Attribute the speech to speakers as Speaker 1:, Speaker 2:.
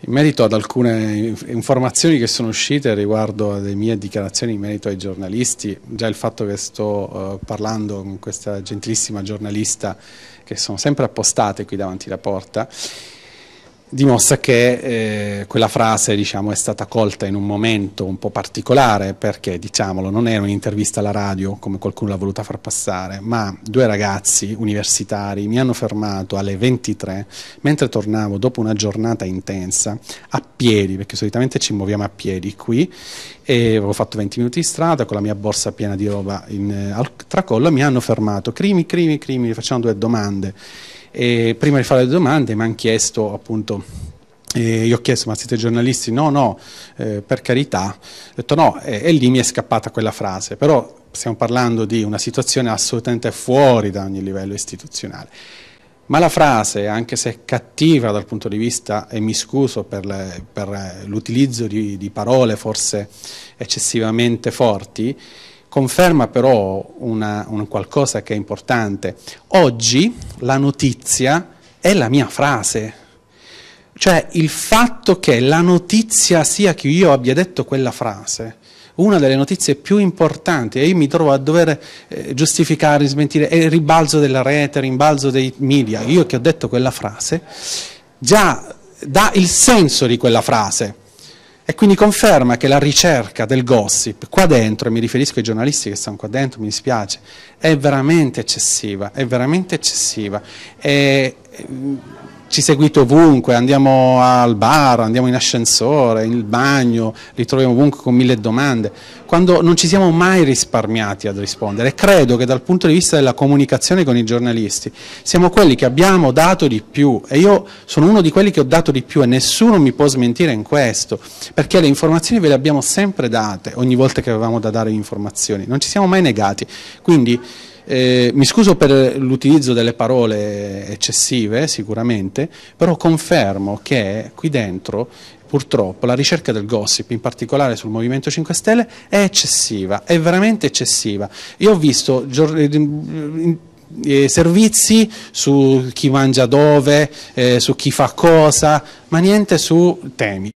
Speaker 1: in merito ad alcune informazioni che sono uscite riguardo alle mie dichiarazioni in merito ai giornalisti, già il fatto che sto eh, parlando con questa gentilissima giornalista che sono sempre appostate qui davanti la porta, dimostra che eh, quella frase diciamo, è stata colta in un momento un po' particolare perché, diciamolo, non era un'intervista alla radio come qualcuno l'ha voluta far passare, ma due ragazzi universitari mi hanno fermato alle 23 mentre tornavo dopo una giornata intensa a piedi, perché solitamente ci muoviamo a piedi qui e avevo fatto 20 minuti di strada con la mia borsa piena di roba in, eh, al tracollo, mi hanno fermato, crimi, crimi, crimi, facevano due domande e prima di fare le domande mi hanno chiesto appunto e gli ho chiesto, ma siete giornalisti? No, no, eh, per carità. Ho detto no, e, e, lì mi è scappata quella frase. Però stiamo parlando di una situazione assolutamente fuori da ogni livello istituzionale. Ma la frase, anche se è cattiva dal punto di vista, e mi scuso per l'utilizzo di, di parole forse eccessivamente forti, Conferma però una, un qualcosa che è importante. Oggi la notizia è la mia frase. Cioè il fatto che la notizia sia che io abbia detto quella frase, una delle notizie più importanti, e io mi trovo a dover eh, giustificare, smentire, è il ribalzo della rete, il ribalzo dei media, io che ho detto quella frase, già dà il senso di quella frase. E quindi conferma che la ricerca del gossip qua dentro, e mi riferisco ai giornalisti che stanno qua dentro, mi dispiace, è veramente eccessiva, è veramente eccessiva. E, ci seguite ovunque, andiamo al bar, andiamo in ascensore, in bagno, li troviamo ovunque con mille domande, quando non ci siamo mai risparmiati ad rispondere. credo che dal punto di vista della comunicazione con i giornalisti siamo quelli che abbiamo dato di più e io sono uno di quelli che ho dato di più e nessuno mi può smentire in questo, perché le informazioni ve le abbiamo sempre date ogni volta che avevamo da dare informazioni, non ci siamo mai negati. Quindi eh, mi scuso per l'utilizzo delle parole eccessive, sicuramente, però confermo che qui dentro purtroppo la ricerca del gossip, in particolare sul Movimento 5 Stelle, è eccessiva, è veramente eccessiva. Io ho visto eh, eh, servizi su chi mangia dove, eh, su chi fa cosa, ma niente su temi.